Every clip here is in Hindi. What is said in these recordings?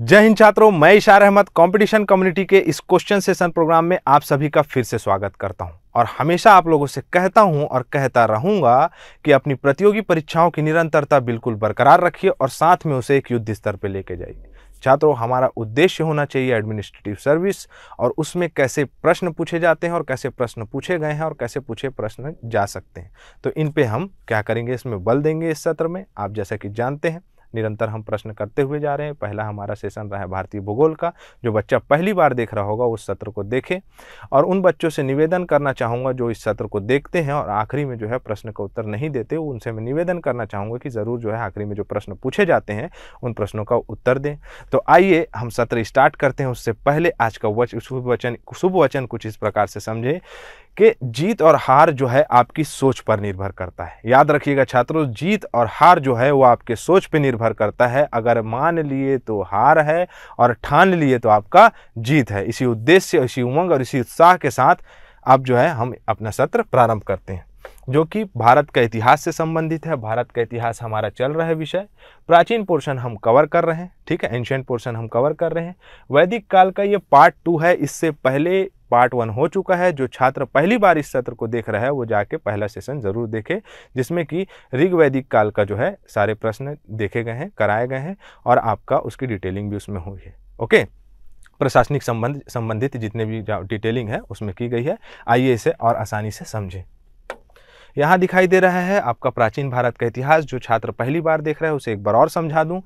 जय हिंद छात्रों मैं इशार अहमद कंपटीशन कम्युनिटी के इस क्वेश्चन सेशन प्रोग्राम में आप सभी का फिर से स्वागत करता हूं और हमेशा आप लोगों से कहता हूं और कहता रहूंगा कि अपनी प्रतियोगी परीक्षाओं की निरंतरता बिल्कुल बरकरार रखिए और साथ में उसे एक युद्ध स्तर पर लेके जाइए छात्रों हमारा उद्देश्य होना चाहिए एडमिनिस्ट्रेटिव सर्विस और उसमें कैसे प्रश्न पूछे जाते हैं और कैसे प्रश्न पूछे गए हैं और कैसे पूछे प्रश्न जा सकते हैं तो इन पे हम क्या करेंगे इसमें बल देंगे इस सत्र में आप जैसा कि जानते हैं निरंतर हम प्रश्न करते हुए जा रहे हैं पहला हमारा सेशन रहा है भारतीय भूगोल का जो बच्चा पहली बार देख रहा होगा उस सत्र को देखें और उन बच्चों से निवेदन करना चाहूँगा जो इस सत्र को देखते हैं और आखिरी में जो है प्रश्न का उत्तर नहीं देते उनसे मैं निवेदन करना चाहूँगा कि ज़रूर जो है आखिरी में जो प्रश्न पूछे जाते हैं उन प्रश्नों का उत्तर दें तो आइए हम सत्र स्टार्ट करते हैं उससे पहले आज का वच शुभ वचन शुभ वचन कुछ इस प्रकार से समझें कि जीत और हार जो है आपकी सोच पर निर्भर करता है याद रखिएगा छात्रों जीत और हार जो है वो आपके सोच पर निर्भर करता है अगर मान लिए तो हार है और ठान लिए तो आपका जीत है इसी उद्देश्य इसी उमंग और इसी उत्साह के साथ अब जो है हम अपना सत्र प्रारंभ करते हैं जो कि भारत का इतिहास से संबंधित है भारत का इतिहास हमारा चल रहा है विषय प्राचीन पोर्शन हम कवर कर रहे हैं ठीक है एंशियंट पोर्शन हम कवर कर रहे हैं वैदिक काल का ये पार्ट टू है इससे पहले पार्ट वन हो चुका है जो छात्र पहली बार इस सत्र को देख रहा है वो जाके पहला सेशन जरूर देखे जिसमें कि ऋग वैदिक काल का जो है सारे प्रश्न देखे गए हैं कराए गए हैं और आपका उसकी डिटेलिंग भी उसमें हुई है ओके प्रशासनिक संबंध संबंधित जितने भी डिटेलिंग है उसमें की गई है आइए इसे और आसानी से समझें यहाँ दिखाई दे रहा है आपका प्राचीन भारत का इतिहास जो छात्र पहली बार देख रहे हैं उसे एक बार और समझा दूँ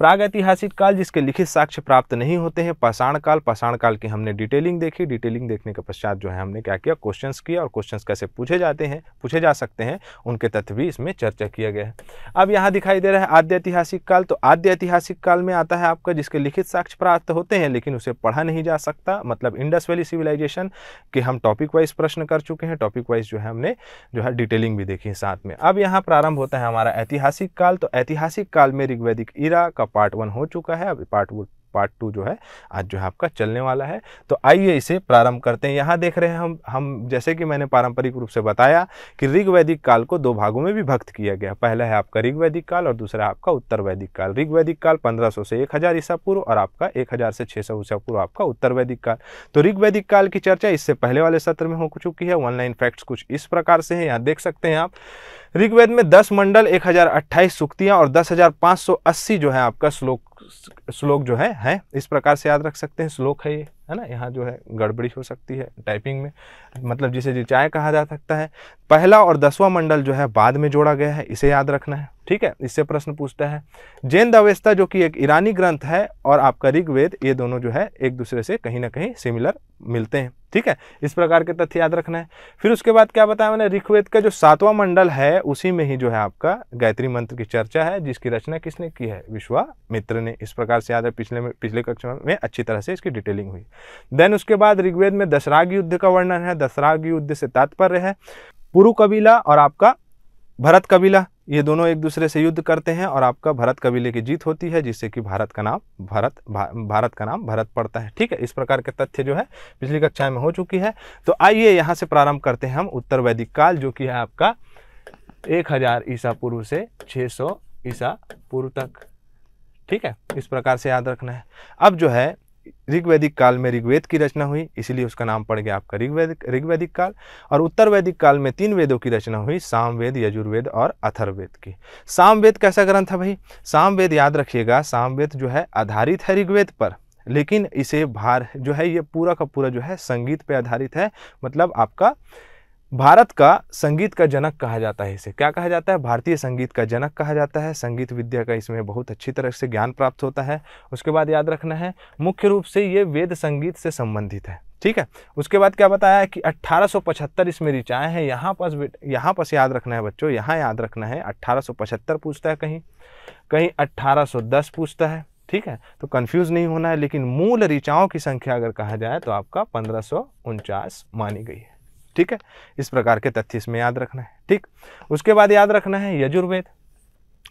प्रागैतिहासिक काल जिसके लिखित साक्ष्य प्राप्त नहीं होते हैं पाषाण काल पाषाण काल की हमने डिटेलिंग देखी डिटेलिंग देखने के पश्चात जो है हमने क्या किया क्वेश्चंस किया और क्वेश्चंस कैसे पूछे जाते हैं पूछे जा सकते हैं उनके तथ्य भी इसमें चर्चा किया गया है अब यहाँ दिखाई दे रहा है आद्य ऐतिहासिक काल तो आद्य ऐतिहासिक काल में आता है आपका जिसके लिखित साक्ष्य प्राप्त होते हैं लेकिन उसे पढ़ा नहीं जा सकता मतलब इंडस वैली सिविलाइजेशन के हम टॉपिक वाइज प्रश्न कर चुके हैं टॉपिक वाइज जो है हमने जो है डिटेलिंग भी देखी है साथ में अब यहाँ प्रारंभ होता है हमारा ऐतिहासिक काल तो ऐतिहासिक काल में ऋग्वैदिक ईरा का पार्ट वन हो चुका है अभी पार्ट पार्ट टू जो है आज जो है आपका चलने वाला है तो आइए इसे प्रारंभ करते हैं यहाँ देख रहे हैं हम हम जैसे कि मैंने पारंपरिक रूप से बताया कि ऋग वैदिक काल को दो भागों में विभक्त किया गया पहला है आपका ऋग वैदिक काल और दूसरा आपका उत्तर वैदिक काल ऋग वैदिक काल 1500 से 1000 ईसा पूर्व और आपका 1000 से 600 ईसा पूर्व आपका उत्तर वैदिक काल तो ऋग वैदिक काल की चर्चा इससे पहले वाले सत्र में हो चुकी है ऑनलाइन फैक्ट्स कुछ इस प्रकार से है यहाँ देख सकते हैं आप ऋग्वेद में दस मंडल एक हजार अट्ठाईस सुक्तियाँ और दस हजार पाँच सौ अस्सी जो है आपका श्लोक श्लोक जो है है इस प्रकार से याद रख सकते हैं श्लोक है ये है ना यहाँ जो है गड़बड़ी हो सकती है टाइपिंग में मतलब जिसे रिचाय कहा जा सकता है पहला और दसवां मंडल जो है बाद में जोड़ा गया है इसे याद रखना है ठीक है इससे प्रश्न पूछता है जैन दवेस्ता जो कि एक ईरानी ग्रंथ है और आपका ऋग्वेद ये दोनों जो है एक दूसरे से कहीं ना कहीं सिमिलर मिलते हैं ठीक है इस प्रकार के तथ्य याद रखना है फिर उसके बाद क्या बताया मैंने ऋग्वेद का जो सातवां मंडल है उसी में ही जो है आपका गायत्री मंत्र की चर्चा है जिसकी रचना किसने की है विश्वामित्र ने इस प्रकार से याद है पिछले में पिछले कक्षा में अच्छी तरह से इसकी डिटेलिंग हुई देन उसके बाद ऋग्वेद में दशराग युद्ध का वर्णन है दशराग युद्ध से तात्पर्य है पुरु कबीला और आपका भरत कबीला ये दोनों एक दूसरे से युद्ध करते हैं और आपका भरत कबीले की जीत होती है जिससे कि भारत का नाम भारत भा, भारत का नाम भरत पड़ता है ठीक है इस प्रकार के तथ्य जो है पिछली कक्षाएं में हो चुकी है तो आइए यहाँ से प्रारंभ करते हैं हम उत्तर वैदिक काल जो कि है आपका 1000 ईसा पूर्व से 600 सौ ईसा पूर्व तक ठीक है इस प्रकार से याद रखना है अब जो है ऋग्वैदिक काल में ऋग्वेद की रचना हुई इसीलिए उसका नाम पड़ गया आपका ऋग्वैदिक ऋग्वैदिक काल और उत्तर वैदिक काल में तीन वेदों की रचना हुई सामवेद यजुर्वेद और अथर्वेद की सामवेद कैसा ग्रंथ है भाई सामवेद याद रखिएगा सामवेद जो है आधारित है ऋग्वेद पर लेकिन इसे भार जो है ये पूरा का पूरा जो है संगीत पर आधारित है मतलब आपका भारत का संगीत का जनक कहा जाता है इसे क्या कहा जाता है भारतीय संगीत का जनक कहा जाता है संगीत विद्या का इसमें बहुत अच्छी तरह से ज्ञान प्राप्त होता है उसके बाद याद रखना है मुख्य रूप से ये वेद संगीत से संबंधित है ठीक है उसके बाद क्या बताया कि 1875 इसमें रिचाए हैं यहाँ पास यहाँ पास याद रखना है बच्चों यहाँ याद रखना है अट्ठारह पूछता है कहीं कहीं अट्ठारह पूछता है ठीक है तो कन्फ्यूज़ नहीं होना है लेकिन मूल ऋचाओं की संख्या अगर कहा जाए तो आपका पंद्रह मानी गई है ठीक है इस प्रकार के तथ्य इसमें याद रखना है ठीक उसके बाद याद रखना है यजुर्वेद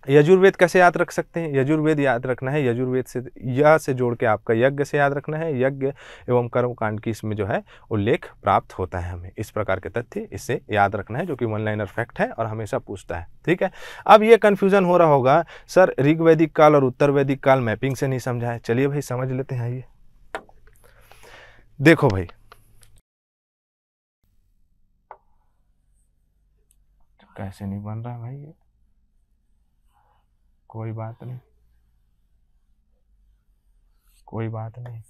यजुर्वेद कैसे याद रख सकते हैं यजुर्वेद याद रखना है यजुर्वेद से यह से जोड़ के आपका यज्ञ से याद रखना है यज्ञ एवं कर्मकांड की इसमें जो है उल्लेख प्राप्त होता है हमें इस प्रकार के तथ्य इससे याद रखना है जो कि वन लाइनर फैक्ट है और हमेशा पूछता है ठीक है अब ये कन्फ्यूजन हो रहा होगा सर ऋग वैदिक काल और उत्तर वैदिक काल मैपिंग से नहीं समझा है चलिए भाई समझ लेते हैं आइए देखो भाई कैसे नहीं बन रहा भाई ये कोई बात नहीं कोई बात नहीं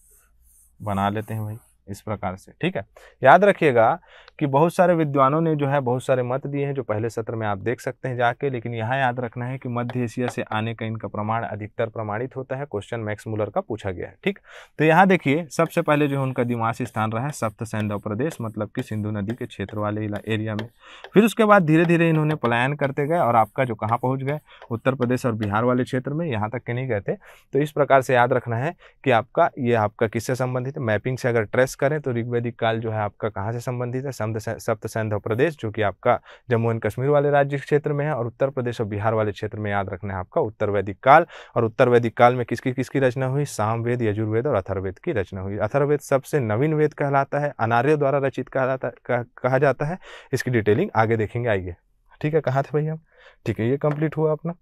बना लेते हैं भाई इस प्रकार से ठीक है याद रखिएगा कि बहुत सारे विद्वानों ने जो है बहुत सारे मत दिए हैं जो पहले सत्र में आप देख सकते हैं जाके लेकिन यहाँ याद रखना है कि मध्य एशिया से आने का इनका प्रमाण अधिकतर प्रमाणित होता है क्वेश्चन मैक्स मूलर का पूछा गया है ठीक तो यहाँ देखिए सबसे पहले जो है उनका दिमाशी स्थान रहा है सप्त सैंधव प्रदेश मतलब कि सिंधु नदी के क्षेत्र वाले एरिया में फिर उसके बाद धीरे धीरे इन्होंने पलायन करते गए और आपका जो कहाँ पहुँच गए उत्तर प्रदेश और बिहार वाले क्षेत्र में यहाँ तक के नहीं गए थे तो इस प्रकार से याद रखना है कि आपका ये आपका किससे संबंधित है मैपिंग से अगर ट्रेस करें तो ऋग्वेदिक काल जो है आपका कहाँ से संबंधित है सप्त सैंध प्रदेश जो कि आपका जम्मू एंड कश्मीर वाले राज्य क्षेत्र में है और उत्तर प्रदेश और बिहार वाले क्षेत्र में याद रखना है आपका उत्तर वैदिक काल और उत्तर वैदिक काल में किसकी किसकी रचना हुई सामवेद यजुर्वेद और अथर्वेद की रचना हुई अथर्वेद सबसे नवीन वेद कहलाता है अनार्य द्वारा रचित कहलाता कहा जाता है इसकी डिटेलिंग आगे देखेंगे आइए ठीक है कहाँ थे भैया हम ठीक है ये कंप्लीट हुआ अपना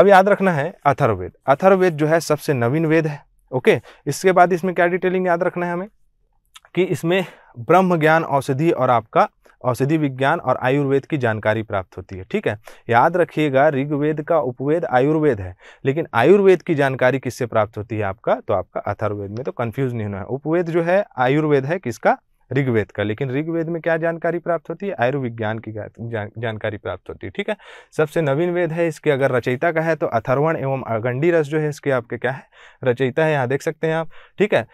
अब याद रखना है अथर्वेद अथर्वेद जो है सबसे नवीन वेद है ओके इसके बाद इसमें क्या डिटेलिंग याद रखना है हमें कि इसमें ब्रह्म ज्ञान औषधि और आपका औषधि विज्ञान और आयुर्वेद की जानकारी प्राप्त होती है ठीक है याद रखिएगा ऋग्वेद का उपवेद आयुर्वेद है लेकिन आयुर्वेद की जानकारी किससे प्राप्त होती है आपका तो आपका अथर्वेद में तो कन्फ्यूज नहीं होना है उपवेद जो है आयुर्वेद है किसका ऋग्वेद का लेकिन ऋग्वेद में क्या जानकारी प्राप्त होती है आयुर्विज्ञान की जान, जानकारी प्राप्त होती है ठीक है सबसे नवीन वेद है इसके अगर रचयिता का है तो अथर्वण एवं अगंडी रस जो है इसके आपके क्या है रचयिता है यहाँ देख सकते हैं आप ठीक है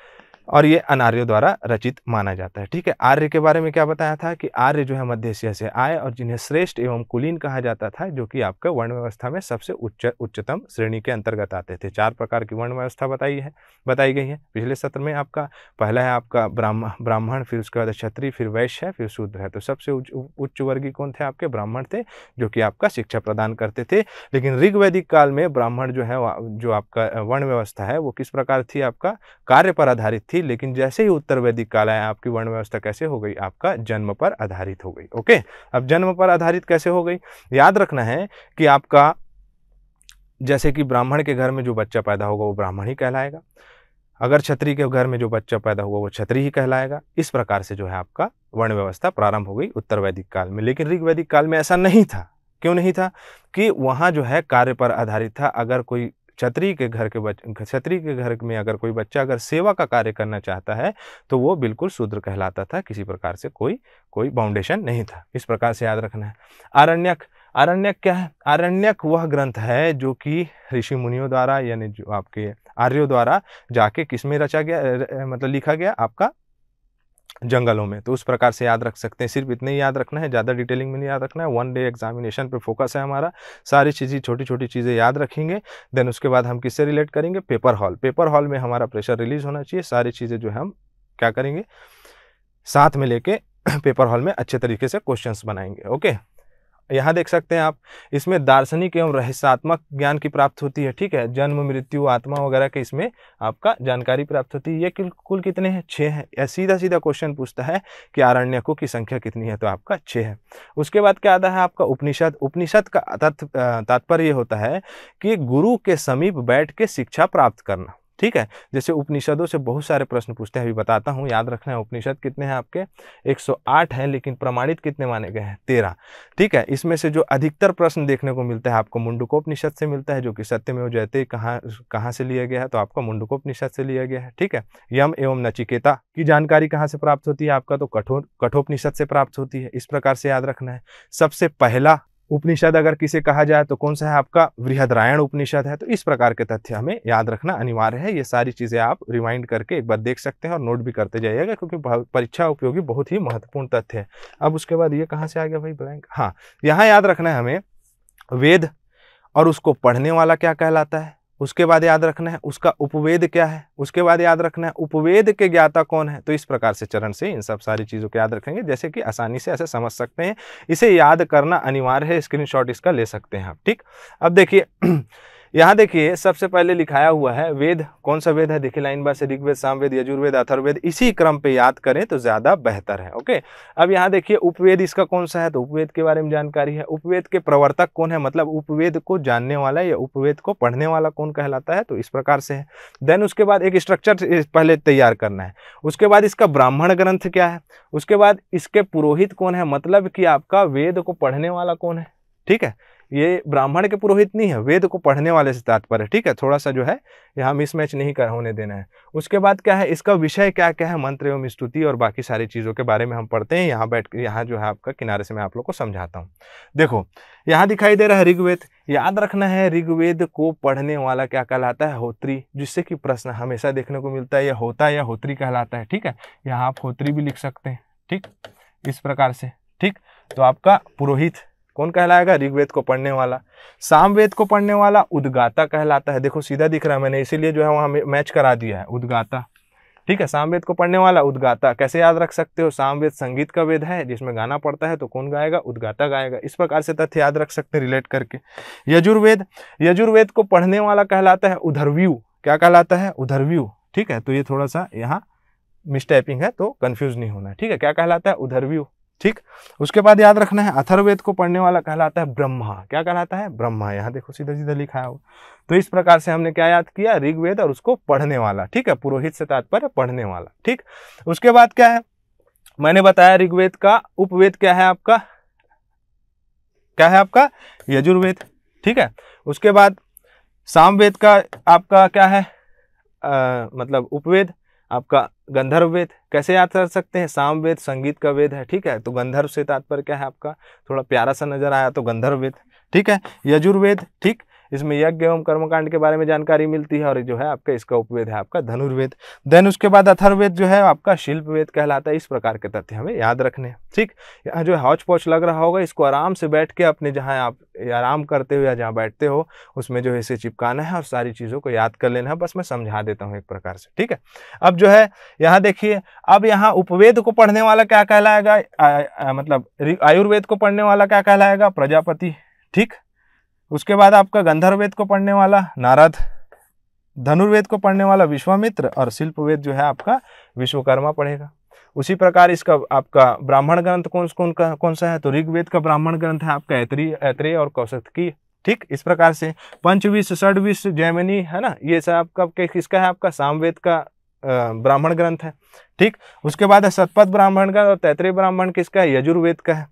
और ये अनार्यों द्वारा रचित माना जाता है ठीक है आर्य के बारे में क्या बताया था कि आर्य जो है मध्य एशिया से आए और जिन्हें श्रेष्ठ एवं कुलीन कहा जाता था जो कि आपका वर्ण व्यवस्था में सबसे उच्च उच्चतम श्रेणी के अंतर्गत आते थे चार प्रकार की वर्ण व्यवस्था बताई है बताई गई है पिछले सत्र में आपका पहला है आपका ब्राह्मण ब्राह्मण फिर उसके बाद क्षत्रिय फिर वैश्य है फिर शूद्र है तो सबसे उच्च वर्गीय कौन थे आपके ब्राह्मण थे जो कि आपका शिक्षा प्रदान करते थे लेकिन ऋग्वैदिक काल में ब्राह्मण जो है जो आपका वर्ण व्यवस्था है वो किस प्रकार थी आपका कार्य पर आधारित थी थी लेकिन जैसे ही उत्तर वैदिक काल आया आपकी वर्ण व्यवस्था कैसे हो गई आपका जन्म पर आधारित हो गई ओके अब जन्म पर आधारित कैसे हो गई याद रखना है कि आपका जैसे कि ब्राह्मण के घर में जो बच्चा पैदा होगा वो ब्राह्मण ही कहलाएगा अगर छत्री के घर में जो बच्चा पैदा होगा वो छत्री ही कहलाएगा इस प्रकार से जो है आपका वर्ण व्यवस्था प्रारंभ हो गई उत्तर वैदिक काल में लेकिन ऋग वैदिक काल में ऐसा नहीं था क्यों नहीं था कि वहाँ जो है कार्य पर आधारित था अगर कोई क्षत्रिय के घर के क्षत्रिय के घर में अगर कोई बच्चा अगर सेवा का कार्य करना चाहता है तो वो बिल्कुल शूद्र कहलाता था किसी प्रकार से कोई कोई बाउंडेशन नहीं था इस प्रकार से याद रखना है आरण्यक आरण्यक क्या है आरण्यक वह ग्रंथ है जो कि ऋषि मुनियों द्वारा यानी जो आपके आर्यों द्वारा जाके किस में रचा गया मतलब लिखा गया आपका जंगलों में तो उस प्रकार से याद रख सकते हैं सिर्फ इतने ही याद रखना है ज़्यादा डिटेलिंग में नहीं याद रखना है वन डे एग्जामिनेशन पे फोकस है हमारा सारी चीज़ें छोटी छोटी चीज़ें याद रखेंगे देन उसके बाद हम किससे रिलेट करेंगे पेपर हॉल पेपर हॉल में हमारा प्रेशर रिलीज होना चाहिए सारी चीज़ें जो है हम क्या करेंगे साथ में लेके पेपर हॉल में अच्छे तरीके से क्वेश्चंस बनाएंगे ओके यहाँ देख सकते हैं आप इसमें दार्शनिक एवं रहस्यात्मक ज्ञान की प्राप्त होती है ठीक है जन्म मृत्यु आत्मा वगैरह के इसमें आपका जानकारी प्राप्त होती है ये कुल कितने हैं छः हैं सीधा सीधा क्वेश्चन पूछता है कि आरण्यकों की संख्या कितनी है तो आपका छः है उसके बाद क्या आता है आपका उपनिषद उपनिषद का तात्पर्य होता है कि गुरु के समीप बैठ के शिक्षा प्राप्त करना ठीक है जैसे उपनिषदों से बहुत सारे प्रश्न पूछते हैं अभी बताता हूँ याद रखना है उपनिषद कितने हैं आपके 108 हैं लेकिन प्रमाणित कितने माने गए हैं तेरह ठीक है इसमें से जो अधिकतर प्रश्न देखने को मिलता है आपको मुंडकोपनिषद से मिलता है जो कि सत्य में जयते कहाँ कहाँ से लिया गया है तो आपका मुंडकोपनिषद से लिया गया है ठीक है यम एवं नचिकेता की जानकारी कहाँ से प्राप्त होती है आपका तो कठोर कठोपनिषद से प्राप्त होती है इस प्रकार से याद रखना है सबसे पहला उपनिषद अगर किसे कहा जाए तो कौन सा है आपका वृहदरायण उपनिषद है तो इस प्रकार के तथ्य हमें याद रखना अनिवार्य है ये सारी चीज़ें आप रिमाइंड करके एक बार देख सकते हैं और नोट भी करते जाइएगा क्योंकि परीक्षा उपयोगी बहुत ही महत्वपूर्ण तथ्य है अब उसके बाद ये कहाँ से आ गया भाई ब्लैंक हाँ यहाँ याद रखना है हमें वेद और उसको पढ़ने वाला क्या कहलाता है उसके बाद याद रखना है उसका उपवेद क्या है उसके बाद याद रखना है उपवेद के ज्ञाता कौन है तो इस प्रकार से चरण से इन सब सारी चीज़ों को याद रखेंगे जैसे कि आसानी से ऐसे समझ सकते हैं इसे याद करना अनिवार्य है स्क्रीनशॉट इसका ले सकते हैं आप ठीक अब देखिए यहाँ देखिए सबसे पहले लिखाया हुआ है वेद कौन सा वेद है देखिए लाइन बार से ऋग्वेद सामवेद यजुर्वेद अथर्वेद इसी क्रम पे याद करें तो ज़्यादा बेहतर है ओके अब यहाँ देखिए उपवेद इसका कौन सा है तो उपवेद के बारे में जानकारी है उपवेद के प्रवर्तक कौन है मतलब उपवेद को जानने वाला या उपवेद को पढ़ने वाला कौन कहलाता है तो इस प्रकार से है देन उसके बाद एक स्ट्रक्चर पहले तैयार करना है उसके बाद इसका ब्राह्मण ग्रंथ क्या है उसके बाद इसके पुरोहित कौन है मतलब कि आपका वेद को पढ़ने वाला कौन है ठीक है ये ब्राह्मण के पुरोहित नहीं है वेद को पढ़ने वाले से तात्पर्य ठीक है थोड़ा सा जो है यहाँ मिसमैच नहीं कर होने देना है उसके बाद क्या है इसका विषय क्या क्या है मंत्र एवं स्तुति और बाकी सारी चीज़ों के बारे में हम पढ़ते हैं यहाँ बैठ यहाँ जो है आपका किनारे से मैं आप लोग को समझाता हूँ देखो यहाँ दिखाई दे रहा है ऋग्वेद याद रखना है ऋग्वेद को पढ़ने वाला क्या कहलाता है होत्री जिससे कि प्रश्न हमेशा देखने को मिलता है या होता है या होत्री कहलाता है ठीक है यहाँ आप होत्री भी लिख सकते हैं ठीक इस प्रकार से ठीक तो आपका पुरोहित कौन कहलाएगा ऋग्वेद को पढ़ने वाला सामवेद को पढ़ने वाला उद्गाता कहलाता है देखो सीधा दिख रहा है मैंने इसीलिए जो है वहाँ मैच करा दिया है उद्गाता ठीक है सामवेद को पढ़ने वाला उद्गाता कैसे याद रख सकते हो सामवेद संगीत का वेद है जिसमें गाना पड़ता है तो कौन गाएगा उद्गाता गाएगा इस प्रकार से तथ्य याद रख सकते हैं रिलेट करके यजुर्वेद यजुर्वेद को पढ़ने वाला कहलाता है उधरव्यू क्या कहलाता है उधरव्यू ठीक है तो ये थोड़ा सा यहाँ मिसटाइपिंग है तो कन्फ्यूज नहीं होना ठीक है क्या कहलाता है उधरव्यू ठीक उसके बाद याद रखना है अथर्वेद को पढ़ने वाला कहलाता है ब्रह्मा क्या कहलाता है ब्रह्मा यहाँ देखो सीधा सीधा लिखा है तो इस प्रकार से हमने क्या याद किया ऋग्वेद और उसको पढ़ने वाला ठीक है पुरोहित से तात्पर्य पढ़ने वाला ठीक उसके बाद क्या है मैंने बताया ऋग्वेद का उपवेद क्या है आपका क्या है आपका यजुर्वेद ठीक है उसके बाद सामवेद का आपका क्या है आ, मतलब उपवेद आपका गंधर्व वेद कैसे याद कर सकते हैं साम वेद संगीत का वेद है ठीक है तो गंधर्व से तात्पर्य क्या है आपका थोड़ा प्यारा सा नजर आया तो गंधर्व वेद ठीक है यजुर्वेद ठीक इसमें यज्ञ एवं कर्मकांड के बारे में जानकारी मिलती है और जो है आपका इसका उपवेद है आपका धनुर्वेद देन उसके बाद अथर्वेद जो है आपका शिल्प वेद कहलाता है इस प्रकार के तथ्य हमें याद रखने ठीक यहाँ जो हौच पौच लग रहा होगा इसको आराम से बैठ के अपने जहाँ आप आराम करते हो या जहाँ बैठते हो उसमें जो है इसे चिपकाना है और सारी चीज़ों को याद कर लेना है बस मैं समझा देता हूँ एक प्रकार से ठीक है अब जो है यहाँ देखिए अब यहाँ उपवेद को पढ़ने वाला क्या कहलाएगा मतलब आयुर्वेद को पढ़ने वाला क्या कहलाएगा प्रजापति ठीक उसके बाद आपका गंधर्वेद को पढ़ने वाला नारद धनुर्वेद को पढ़ने वाला विश्वामित्र और शिल्प वेद जो है आपका विश्वकर्मा पढ़ेगा उसी प्रकार इसका आपका ब्राह्मण ग्रंथ कौन कौन का कौन सा है तो ऋग्वेद का ब्राह्मण ग्रंथ है आपका ऐत्री ऐत्रेय और कौशत की ठीक इस प्रकार से पंचविश षडविश जैमिनी है ना ये सब आपका किसका है आपका सामवेद का ब्राह्मण ग्रंथ है ठीक उसके बाद है सतपथ ब्राह्मण ग्रंथ और तैतरे ब्राह्मण किसका है यजुर्वेद का है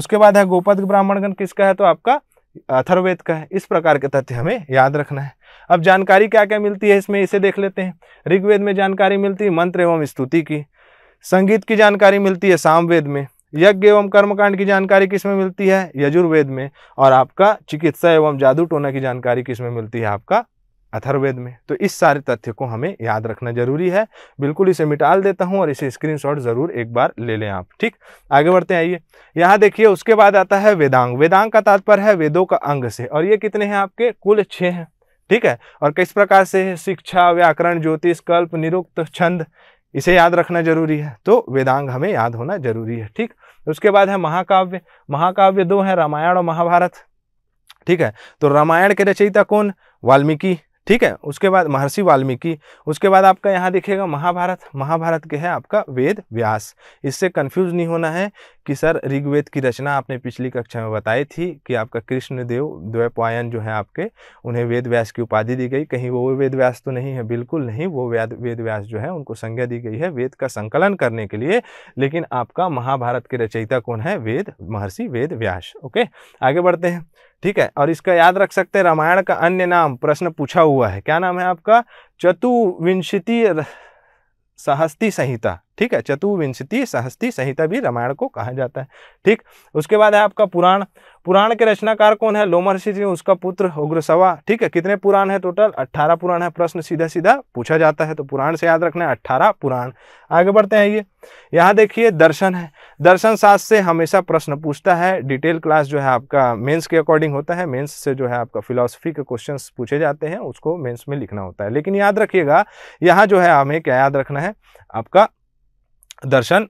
उसके बाद है गोपद ब्राह्मण ग्रंथ किसका है तो आपका अथर्वेद का है इस प्रकार के तथ्य हमें याद रखना है अब जानकारी क्या क्या मिलती है इसमें इसे देख लेते हैं ऋग्वेद में जानकारी मिलती है मंत्र एवं स्तुति की संगीत की जानकारी मिलती है सामवेद में यज्ञ एवं कर्मकांड की जानकारी किसमें मिलती है यजुर्वेद में और आपका चिकित्सा एवं जादू टोना की जानकारी किसमें मिलती है आपका अथर्वेद में तो इस सारे तथ्य को हमें याद रखना जरूरी है बिल्कुल इसे मिटाल देता हूँ और इसे स्क्रीनशॉट ज़रूर एक बार ले लें आप ठीक आगे बढ़ते आइए यहाँ देखिए उसके बाद आता है वेदांग वेदांग का तात्पर्य है वेदों का अंग से और ये कितने हैं आपके कुल छः हैं ठीक है और किस प्रकार से शिक्षा व्याकरण ज्योतिष कल्प निरुक्त छंद इसे याद रखना जरूरी है तो वेदांग हमें याद होना जरूरी है ठीक उसके बाद है महाकाव्य महाकाव्य दो है रामायण और महाभारत ठीक है तो रामायण के रचयिता कौन वाल्मीकि ठीक है उसके बाद महर्षि वाल्मीकि उसके बाद आपका यहाँ देखिएगा महाभारत महाभारत के है आपका वेद व्यास इससे कंफ्यूज नहीं होना है कि सर ऋग्वेद की रचना आपने पिछली कक्षा में बताई थी कि आपका कृष्णदेव द्वैपायन जो है आपके उन्हें वेद व्यास की उपाधि दी गई कहीं वो वेद व्यास तो नहीं है बिल्कुल नहीं वो वेद वेद व्यास जो है उनको संज्ञा दी गई है वेद का संकलन करने के लिए लेकिन आपका महाभारत के रचयिता कौन है वेद महर्षि वेद व्यास ओके आगे बढ़ते हैं ठीक है और इसका याद रख सकते हैं रामायण का अन्य नाम प्रश्न पूछा हुआ है क्या नाम है आपका चतुविंशति सहस्ती संहिता ठीक है चतुविंशति सहस्ती संहिता भी रामायण को कहा जाता है ठीक उसके बाद है आपका पुराण पुराण के रचनाकार कौन है लोमर ऋषि जी उसका पुत्र उग्रसवा ठीक है कितने पुराण है टोटल अट्ठारह पुराण है प्रश्न सीधा सीधा पूछा जाता है तो पुराण से याद रखना है अट्ठारह पुराण आगे बढ़ते हैं ये यहाँ देखिए दर्शन है दर्शन शास्त्र से हमेशा प्रश्न पूछता है डिटेल क्लास जो है आपका मेंस के अकॉर्डिंग होता है मेंस से जो है आपका फिलोसफी के क्वेश्चन पूछे जाते हैं उसको मेन्स में लिखना होता है लेकिन याद रखिएगा यहाँ जो है हमें क्या याद रखना है आपका दर्शन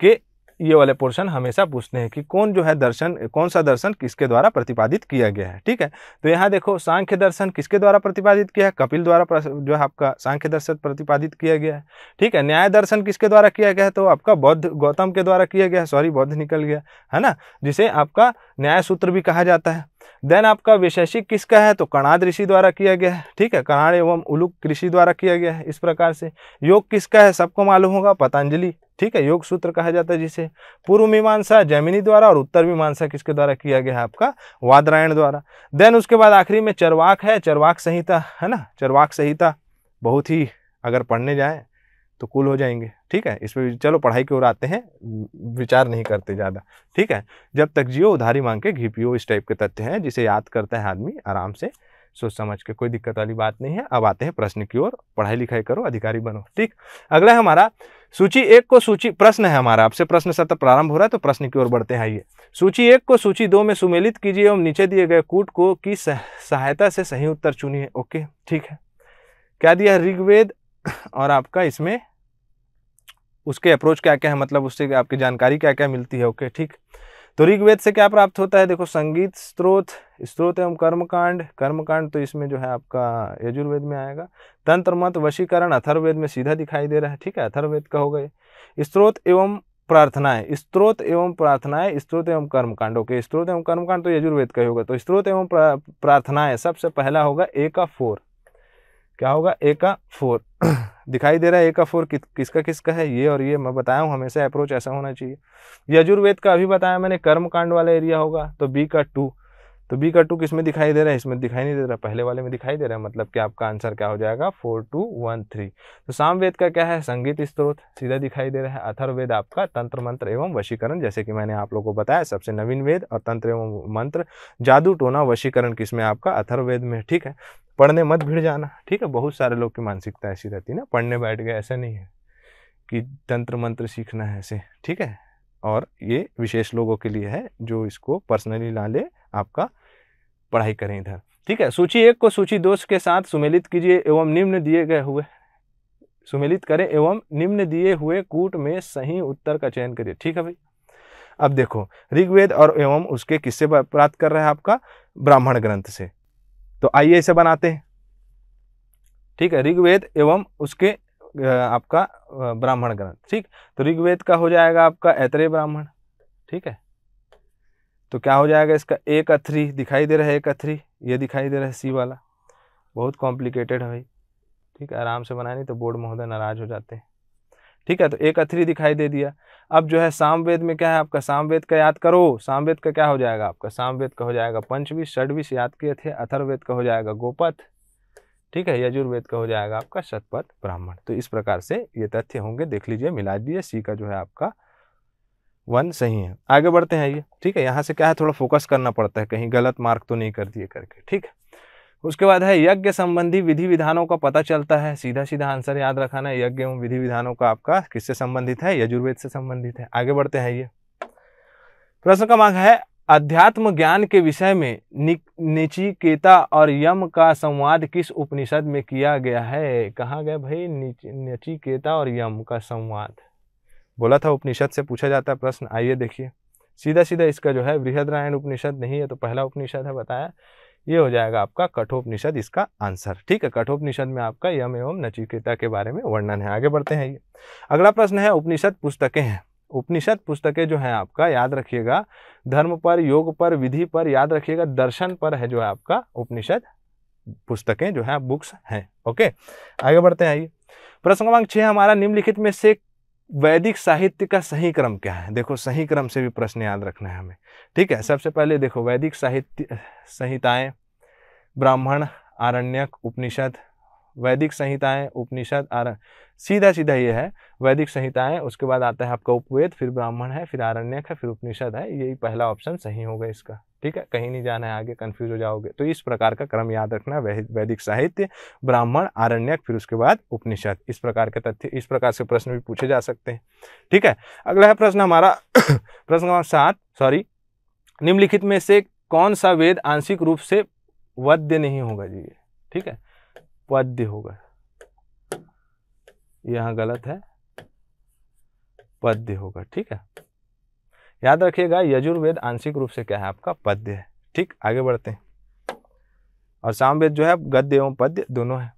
के ये वाले पोर्शन हमेशा पूछते हैं कि कौन जो है दर्शन कौन सा दर्शन किसके द्वारा प्रतिपादित किया गया है ठीक है तो यहाँ देखो सांख्य दर्शन किसके द्वारा प्रतिपादित किया है कपिल द्वारा जो है आपका सांख्य दर्शन प्रतिपादित किया गया है ठीक है न्याय दर्शन किसके द्वारा किया गया है तो आपका बौद्ध गौतम के द्वारा किया गया है सॉरी बौद्ध निकल गया है ना जिसे आपका न्याय सूत्र भी कहा जाता है देन आपका वैशेषिक किसका है तो कणाद ऋषि द्वारा किया गया है ठीक है कणाद एवं उलुक ऋषि द्वारा किया गया है इस प्रकार से योग किसका है सबको मालूम होगा पतंजलि ठीक है योग सूत्र कहा जाता है जिसे पूर्व मीमांसा जैमिनी द्वारा और उत्तर मीमांसा किसके द्वारा किया गया है आपका वादरायण द्वारा देन उसके बाद आखिरी में चरवाक है चरवाक संहिता है ना चरवाक संहिता बहुत ही अगर पढ़ने जाएँ तो कुल हो जाएंगे ठीक है इसमें चलो पढ़ाई की ओर आते हैं विचार नहीं करते ज़्यादा ठीक है जब तक जियो उधारी मांग के घी पियो इस टाइप के तथ्य हैं जिसे याद करता है आदमी आराम से सोच समझ के कोई दिक्कत वाली बात नहीं है अब आते हैं प्रश्न की ओर पढ़ाई लिखाई करो अधिकारी बनो ठीक अगला हमारा सूची एक को सूची प्रश्न है हमारा आपसे प्रश्न सत्र तो प्रारंभ हो रहा है तो प्रश्न की ओर बढ़ते हैं ये सूची एक को सूची दो में सुमेलित कीजिए एवं नीचे दिए गए कूट को की सहायता से सही उत्तर चुनिए ओके ठीक है क्या दिया ऋग्वेद और आपका इसमें उसके अप्रोच क्या क्या है मतलब उससे आपकी जानकारी क्या क्या मिलती है ओके ठीक तो ऋग्वेद से क्या प्राप्त होता है देखो संगीत स्त्रोत स्त्रोत एवं कर्मकांड कर्मकांड तो इसमें जो है आपका यजुर्वेद में आएगा तंत्र मत वशीकरण अथर्वेद में सीधा दिखाई दे रहा है ठीक है अथर्वेद का हो गए स्त्रोत एवं प्रार्थनाएं स्त्रोत एवं प्रार्थनाएं स्त्रोत एवं कर्मकांड ओके स्त्रोत एवं कर्मकांड तो यजुर्वेद का ही होगा तो स्त्रोत एवं प्रार्थनाएं सबसे पहला होगा ए का फोर क्या होगा ए का फोर दिखाई दे रहा है एक अफोर कि, किसका किसका है ये और ये मैं बताया हूँ हमेशा अप्रोच ऐसा होना चाहिए यजुर्वेद का अभी बताया मैंने कर्म कांड वाला एरिया होगा तो बी का टू तो बी का टू किस में दिखाई दे रहा है इसमें दिखाई नहीं दे रहा पहले वाले में दिखाई दे रहा है मतलब कि आपका आंसर क्या हो जाएगा फोर टू वन थ्री तो सामवेद का क्या है संगीत स्त्रोत सीधा दिखाई दे रहा है अथर्वेद आपका तंत्र मंत्र एवं वशीकरण जैसे कि मैंने आप लोगों को बताया सबसे नवीन वेद और तंत्र एवं मंत्र जादू टोना वशीकरण किस में आपका अथर्वेद में ठीक है पढ़ने मत भिड़ जाना ठीक है बहुत सारे लोग की मानसिकता ऐसी रहती है ना पढ़ने बैठ गए ऐसा नहीं है कि तंत्र मंत्र सीखना है ऐसे ठीक है और ये विशेष लोगों के लिए है जो इसको पर्सनली ला ले आपका पढ़ाई करें इधर ठीक है सूची एक को सूची दोष के साथ सुमेलित कीजिए एवं निम्न दिए गए हुए सुमेलित करें एवं निम्न दिए हुए कूट में सही उत्तर का चयन करिए ठीक है भाई अब देखो ऋग्वेद और एवं उसके किससे प्राप्त कर रहा है आपका ब्राह्मण ग्रंथ से तो आइए इसे बनाते हैं ठीक है ऋग्वेद एवं उसके आपका ब्राह्मण ग्रंथ ठीक तो ऋग्वेद का हो जाएगा आपका ऐतरे ब्राह्मण ठीक है तो क्या हो जाएगा इसका एक अथरी दिखाई दे रहा है एक अथरी ये दिखाई दे रहा है सी वाला बहुत कॉम्प्लिकेटेड है भाई ठीक है आराम से बनाए नहीं तो बोर्ड महोदय नाराज हो जाते हैं ठीक है तो एक अथरी दिखाई दे दिया अब जो है सामवेद में क्या है आपका सामवेद का याद करो सामवेद का क्या हो जाएगा आपका सामवेद का हो जाएगा पंचवी षडवीस याद किए थे अथर्वेद का हो जाएगा गोपथ ठीक है यजुर्वेद का हो जाएगा आपका शतपथ ब्राह्मण तो इस प्रकार से ये तथ्य होंगे देख लीजिए मिला दीजिए सी का जो है आपका वन सही है आगे बढ़ते हैं ये ठीक है यहाँ से क्या है थोड़ा फोकस करना पड़ता है कहीं गलत मार्क तो नहीं कर दिए करके ठीक है उसके बाद है यज्ञ संबंधी विधि विधानों का पता चलता है सीधा सीधा आंसर याद रखाना है यज्ञ एवं विधि विधानों का आपका किससे संबंधित है यजुर्वेद से संबंधित है आगे बढ़ते हैं ये प्रश्न मांग है अध्यात्म ज्ञान के विषय में निचिकेता और यम का संवाद किस उपनिषद में किया गया है कहाँ गया भाई नचिकेता और यम का संवाद बोला था उपनिषद से पूछा जाता प्रश्न आइए देखिए सीधा सीधा इसका जो है बृहदरायण उपनिषद नहीं है तो पहला उपनिषद है बताया ये हो जाएगा आपका कठोपनिषद इसका आंसर ठीक है कठोपनिषद में आपका यम एवं नचिकेता के बारे में वर्णन है आगे बढ़ते हैं ये अगला प्रश्न है उपनिषद पुस्तकें हैं उपनिषद पुस्तकें जो है आपका याद रखिएगा धर्म पर योग पर विधि पर याद रखिएगा दर्शन पर है जो है आपका उपनिषद पुस्तकें जो है बुक्स हैं ओके आगे बढ़ते हैं आइए प्रश्न क्रमांक छः हमारा निम्नलिखित में से वैदिक साहित्य का सही क्रम क्या है देखो सही क्रम से भी प्रश्न याद रखना है हमें ठीक है सबसे पहले देखो वैदिक साहित्य संहिताएं ब्राह्मण आरण्यक उपनिषद वैदिक संहिताएं उपनिषद आर सीधा सीधा ये है वैदिक संहिताएं उसके बाद आता है आपका उपवेद फिर ब्राह्मण है फिर आरण्यक है फिर उपनिषद है यही पहला ऑप्शन सही होगा इसका ठीक है कहीं नहीं जाना है आगे कंफ्यूज हो जाओगे तो इस प्रकार का क्रम याद रखना वैदिक साहित्य ब्राह्मण आरण्यक फिर उसके बाद उपनिषद इस प्रकार के तथ्य इस प्रकार से प्रश्न भी पूछे जा सकते हैं ठीक है अगला है प्रश्न हमारा प्रश्न क्रमांक सात सॉरी निम्नलिखित में से कौन सा वेद आंशिक रूप से वद्य नहीं होगा जी ठीक है पद्य होगा यहां गलत है पद्य होगा ठीक है याद रखिएगा यजुर्वेद आंशिक रूप से क्या है आपका पद्य है ठीक आगे बढ़ते हैं और सामवेद जो है गद्य एवं पद्य दोनों है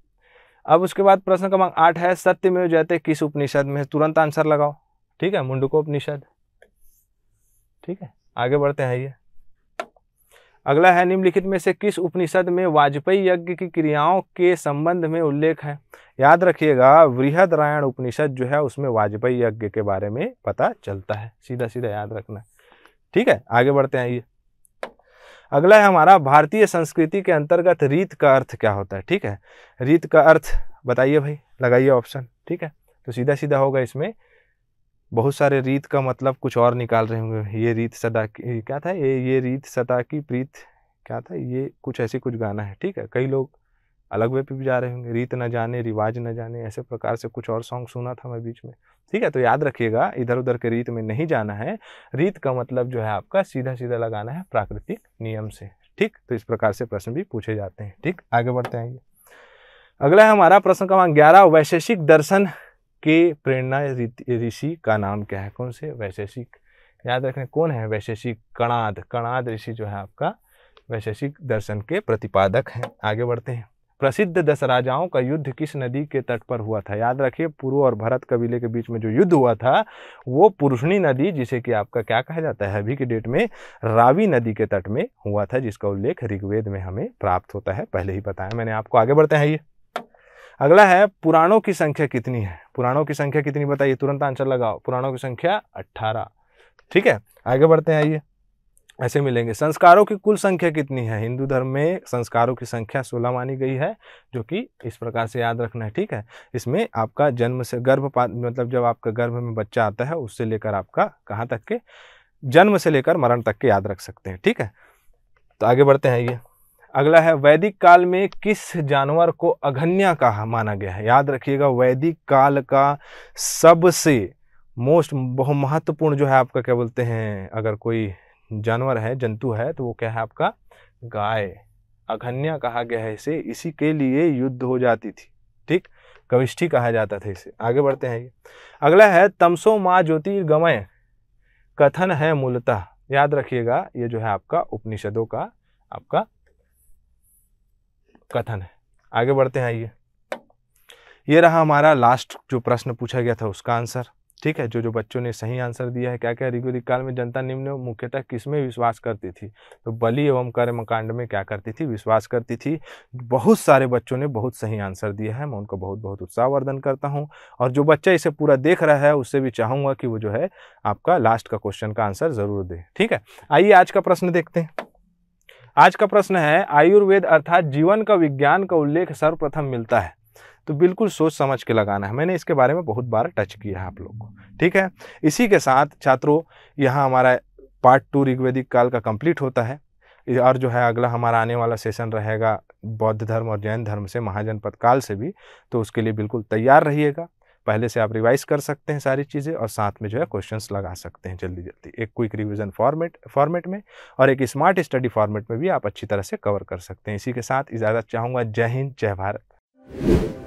अब उसके बाद प्रश्न क्रमांक आठ है सत्य में जाते किस उपनिषद में तुरंत आंसर लगाओ ठीक है मुंडको उपनिषद ठीक है आगे बढ़ते हैं ये अगला है निम्नलिखित में से किस उपनिषद में वाजपेयी यज्ञ की क्रियाओं के संबंध में उल्लेख है याद रखिएगा वृहद रायण उपनिषद जो है उसमें वाजपेयी यज्ञ के बारे में पता चलता है सीधा सीधा याद रखना ठीक है आगे बढ़ते हैं ये अगला है हमारा भारतीय संस्कृति के अंतर्गत रीत का अर्थ क्या होता है ठीक है रीत का अर्थ बताइए भाई लगाइए ऑप्शन ठीक है तो सीधा सीधा होगा इसमें बहुत सारे रीत का मतलब कुछ और निकाल रहे होंगे ये रीत सदा की क्या था ये ये रीत सदा की प्रीत क्या था ये कुछ ऐसे कुछ गाना है ठीक है कई लोग अलग वे पे भी जा रहे होंगे रीत ना जाने रिवाज न जाने ऐसे प्रकार से कुछ और सॉन्ग सुना था मैं बीच में ठीक है तो याद रखिएगा इधर उधर के रीत में नहीं जाना है रीत का मतलब जो है आपका सीधा सीधा लगाना है प्राकृतिक नियम से ठीक तो इस प्रकार से प्रश्न भी पूछे जाते हैं ठीक आगे बढ़ते हैं अगला है हमारा प्रश्न क्रमांक ग्यारह वैशेषिक दर्शन के प्रेरणा ऋषि का नाम क्या है कौन से वैशेषिक याद रखें कौन है वैशेषिक कणाद कणाद ऋषि जो है आपका वैशेषिक दर्शन के प्रतिपादक हैं आगे बढ़ते हैं प्रसिद्ध दस राजाओं का युद्ध किस नदी के तट पर हुआ था याद रखिए पूर्व और भरत कबीले के बीच में जो युद्ध हुआ था वो पुरुषणी नदी जिसे कि आपका क्या कहा जाता है अभी के डेट में रावी नदी के तट में हुआ था जिसका उल्लेख ऋग्वेद में हमें प्राप्त होता है पहले ही बताया मैंने आपको आगे बढ़ते हैं ये अगला है पुराणों की संख्या कितनी है पुराणों की संख्या कितनी बताइए तुरंत आंसर लगाओ पुराणों की संख्या अट्ठारह ठीक है आगे बढ़ते हैं आइए ऐसे मिलेंगे संस्कारों की कुल संख्या कितनी है हिंदू धर्म में संस्कारों की संख्या सोलह मानी गई है जो कि इस प्रकार से याद रखना है ठीक है इसमें आपका जन्म से गर्भपात मतलब जब आपका गर्भ में बच्चा आता है उससे लेकर आपका कहाँ तक के जन्म से लेकर मरण तक के याद रख सकते हैं ठीक है तो आगे बढ़ते हैं ये अगला है वैदिक काल में किस जानवर को अघन्या कहा माना गया है याद रखिएगा वैदिक काल का सबसे मोस्ट बहुत महत्वपूर्ण जो है आपका क्या बोलते हैं अगर कोई जानवर है जंतु है तो वो क्या है आपका गाय अघन्या कहा गया है इसे इसी के लिए युद्ध हो जाती थी ठीक कविष्ठी कहा जाता था इसे आगे बढ़ते हैं ये अगला है तमसो माँ ज्योतिर्गमय कथन है मूलतः याद रखिएगा ये जो है आपका उपनिषदों का आपका कथन है आगे बढ़ते हैं आइए ये रहा हमारा लास्ट जो प्रश्न पूछा गया था उसका आंसर ठीक है जो जो बच्चों ने सही आंसर दिया है क्या क्या ऋग्वेदिक काल में जनता निम्न मुख्यतः किस में विश्वास करती थी तो बलि एवं कर्म कांड में क्या करती थी विश्वास करती थी बहुत सारे बच्चों ने बहुत सही आंसर दिया है मैं उनको बहुत बहुत उत्साहवर्धन करता हूँ और जो बच्चा इसे पूरा देख रहा है उससे भी चाहूँगा कि वो जो है आपका लास्ट का क्वेश्चन का आंसर ज़रूर दे ठीक है आइए आज का प्रश्न देखते हैं आज का प्रश्न है आयुर्वेद अर्थात जीवन का विज्ञान का उल्लेख सर्वप्रथम मिलता है तो बिल्कुल सोच समझ के लगाना है मैंने इसके बारे में बहुत बार टच किया है आप लोग को ठीक है इसी के साथ छात्रों यहाँ हमारा पार्ट टू ऋग्वेदिक काल का कंप्लीट होता है और जो है अगला हमारा आने वाला सेशन रहेगा बौद्ध धर्म और जैन धर्म से महाजनपद काल से भी तो उसके लिए बिल्कुल तैयार रहिएगा पहले से आप रिवाइज कर सकते हैं सारी चीज़ें और साथ में जो है क्वेश्चन लगा सकते हैं जल्दी जल्दी एक क्विक रिविजन फॉर्मेट फॉर्मेट में और एक स्मार्ट स्टडी फॉर्मेट में भी आप अच्छी तरह से कवर कर सकते हैं इसी के साथ इजाज़त चाहूँगा जय हिंद जय भारत